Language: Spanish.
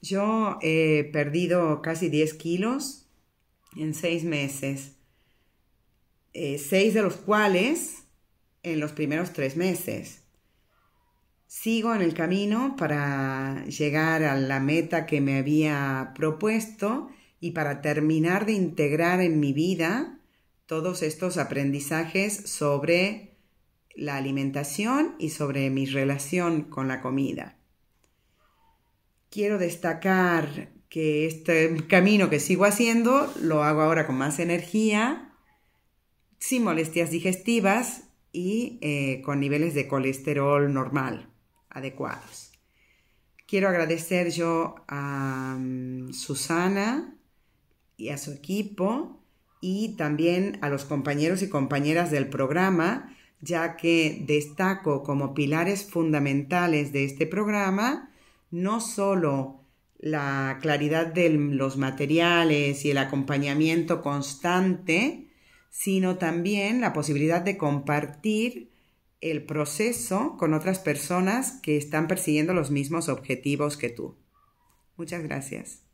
Yo he perdido casi 10 kilos en 6 meses, 6 eh, de los cuales en los primeros 3 meses. Sigo en el camino para llegar a la meta que me había propuesto y para terminar de integrar en mi vida todos estos aprendizajes sobre la alimentación y sobre mi relación con la comida quiero destacar que este camino que sigo haciendo lo hago ahora con más energía, sin molestias digestivas y eh, con niveles de colesterol normal, adecuados. Quiero agradecer yo a mm, Susana y a su equipo y también a los compañeros y compañeras del programa, ya que destaco como pilares fundamentales de este programa no solo la claridad de los materiales y el acompañamiento constante, sino también la posibilidad de compartir el proceso con otras personas que están persiguiendo los mismos objetivos que tú. Muchas gracias.